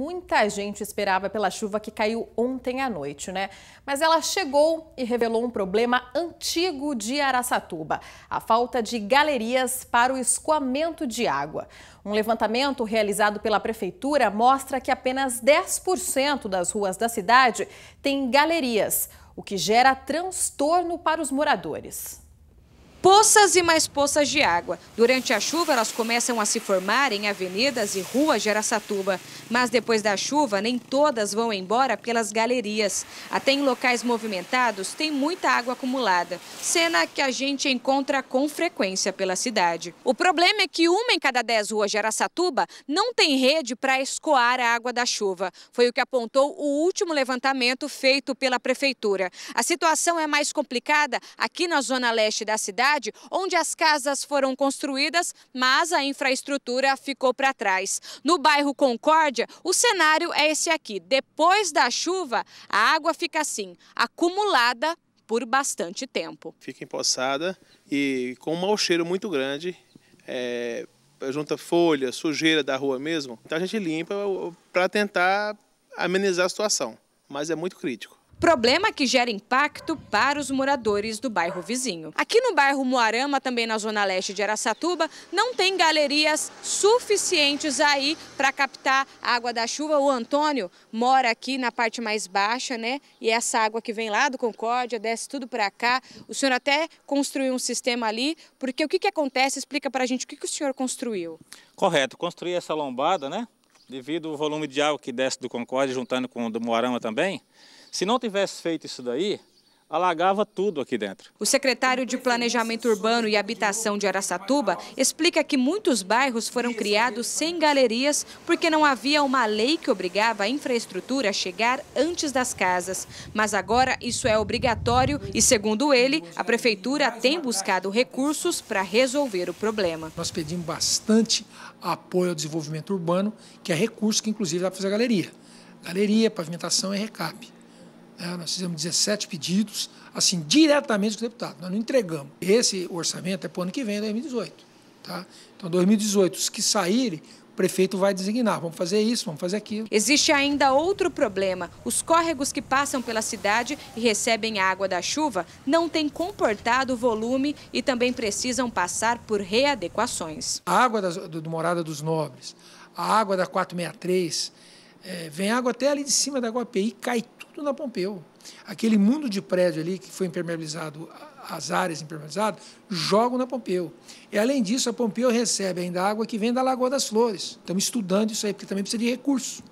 muita gente esperava pela chuva que caiu ontem à noite, né? Mas ela chegou e revelou um problema antigo de Araçatuba: a falta de galerias para o escoamento de água. Um levantamento realizado pela prefeitura mostra que apenas 10% das ruas da cidade têm galerias, o que gera transtorno para os moradores poças e mais poças de água. Durante a chuva, elas começam a se formar em avenidas e ruas de Aracatuba. Mas depois da chuva, nem todas vão embora pelas galerias. Até em locais movimentados, tem muita água acumulada. Cena que a gente encontra com frequência pela cidade. O problema é que uma em cada dez ruas de Aracatuba não tem rede para escoar a água da chuva. Foi o que apontou o último levantamento feito pela prefeitura. A situação é mais complicada aqui na zona leste da cidade, cidade, onde as casas foram construídas, mas a infraestrutura ficou para trás. No bairro Concórdia, o cenário é esse aqui. Depois da chuva, a água fica assim, acumulada por bastante tempo. Fica empoçada e com um mau cheiro muito grande. É, junta folha, sujeira da rua mesmo. Então a gente limpa para tentar amenizar a situação, mas é muito crítico. Problema que gera impacto para os moradores do bairro vizinho. Aqui no bairro Moarama, também na zona leste de Araçatuba, não tem galerias suficientes aí para captar a água da chuva. O Antônio mora aqui na parte mais baixa, né? E essa água que vem lá do Concórdia desce tudo para cá. O senhor até construiu um sistema ali, porque o que, que acontece? Explica para a gente o que, que o senhor construiu. Correto, construí essa lombada, né? Devido ao volume de água que desce do Concórdia, juntando com o do Moarama também, se não tivesse feito isso daí, alagava tudo aqui dentro. O secretário de Planejamento Urbano e Habitação de Araçatuba explica que muitos bairros foram criados sem galerias porque não havia uma lei que obrigava a infraestrutura a chegar antes das casas. Mas agora isso é obrigatório e, segundo ele, a prefeitura tem buscado recursos para resolver o problema. Nós pedimos bastante apoio ao desenvolvimento urbano, que é recurso que inclusive dá para fazer galeria. Galeria, pavimentação e recape. Né? Nós fizemos 17 pedidos, assim, diretamente com o deputado. Nós não entregamos. Esse orçamento é para o ano que vem, 2018. Tá? Então, 2018, os que saírem, o prefeito vai designar, vamos fazer isso, vamos fazer aquilo. Existe ainda outro problema. Os córregos que passam pela cidade e recebem a água da chuva não têm comportado o volume e também precisam passar por readequações. A água do, do Morada dos Nobres, a água da 463 é, vem água até ali de cima da Guapi cai tudo na Pompeu. Aquele mundo de prédio ali que foi impermeabilizado, as áreas impermeabilizadas, jogam na Pompeu. E, além disso, a Pompeu recebe ainda água que vem da Lagoa das Flores. Estamos estudando isso aí, porque também precisa de recurso.